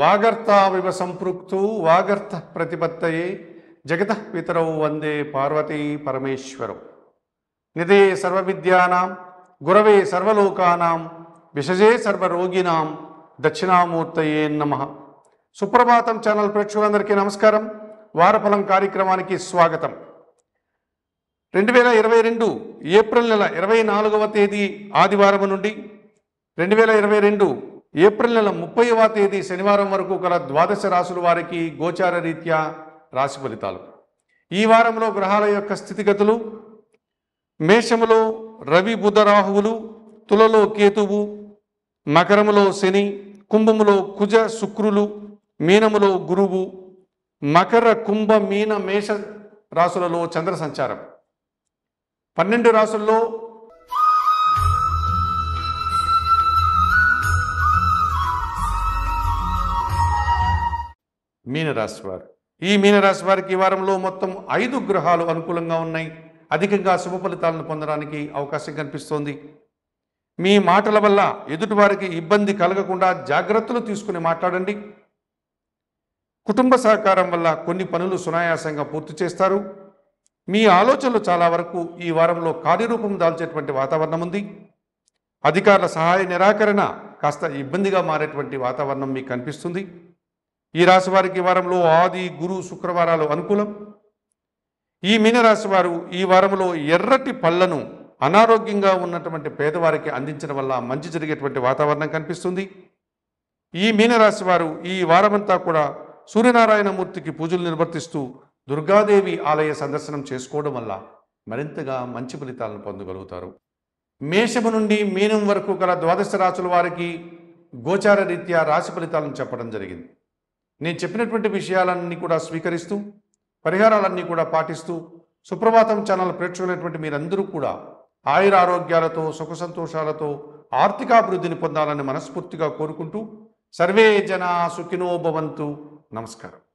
వాగర్తావివ సంపృక్తూ వాగర్త ప్రతిపత్తయే జగత పితరౌ వందే పార్వతీ పరమేశ్వరం నిదే సర్వవిద్యానాం గురవే సర్వలోకానాం విషజే సర్వరోగినాం దక్షిణామూర్తయే నమ సుప్రభాతం ఛానల్ ప్రేక్షకులందరికీ నమస్కారం వారఫలం కార్యక్రమానికి స్వాగతం రెండు వేల ఇరవై రెండు ఏప్రిల్ నెల ఇరవై నాలుగవ తేదీ ఆదివారం నుండి రెండు వేల ఇరవై రెండు ఏప్రిల్ నెల ముప్పైవ తేదీ శనివారం వరకు గల ద్వాదశ రాశుల వారికి గోచార రీత్యా రాశి ఫలితాలు ఈ వారంలో గ్రహాల యొక్క స్థితిగతులు మేషములో రవి బుధ రాహువులు తులలో కేతువు మకరములో శని కుంభములో కుజ శుక్రులు మీనములో గురువు మకర కుంభ మీన మేష రాసులలో చంద్ర సంచారం పన్నెండు రాసుల్లో వారు ఈ మీనరాశి వారికి ఈ వారంలో మొత్తం ఐదు గ్రహాలు అనుకూలంగా ఉన్నాయి అధికంగా శుభ ఫలితాలను పొందడానికి అవకాశం కనిపిస్తోంది మీ మాటల వల్ల ఎదుటివారికి ఇబ్బంది కలగకుండా జాగ్రత్తలు తీసుకుని మాట్లాడండి కుటుంబ సహకారం వల్ల కొన్ని పనులు సునాయాసంగా పూర్తి చేస్తారు మీ ఆలోచనలు చాలా వరకు ఈ వారంలో కార్యరూపం దాల్చేటువంటి వాతావరణం ఉంది అధికారుల సహాయ నిరాకరణ కాస్త ఇబ్బందిగా మారేటువంటి వాతావరణం మీకు కనిపిస్తుంది ఈ రాశి వారికి వారంలో ఆది గురు శుక్రవారాలు అనుకూలం ఈ మీనరాశి వారు ఈ వారంలో ఎర్రటి పళ్ళను అనారోగ్యంగా ఉన్నటువంటి పేదవారికి అందించడం వల్ల మంచి జరిగేటువంటి వాతావరణం కనిపిస్తుంది ఈ మీనరాశి వారు ఈ వారమంతా కూడా సూర్యనారాయణమూర్తికి పూజలు నిర్వర్తిస్తూ దుర్గాదేవి ఆలయ సందర్శనం చేసుకోవడం వల్ల మరింతగా మంచి ఫలితాలను పొందగలుగుతారు మేషము నుండి మీనం వరకు గల ద్వాదశ రాశుల వారికి గోచార రీత్యా రాశి ఫలితాలను చెప్పడం జరిగింది నేను చెప్పినటువంటి విషయాలన్నీ కూడా స్వీకరిస్తూ పరిహారాలన్నీ కూడా పాటిస్తూ సుప్రభాతం ఛానల్ ప్రేక్షకులైనటువంటి మీరందరూ కూడా ఆయుర ఆరోగ్యాలతో సుఖ సంతోషాలతో ఆర్థికాభివృద్ధిని పొందాలని మనస్ఫూర్తిగా కోరుకుంటూ సర్వే జనా సుఖినోభవంతు నమస్కారం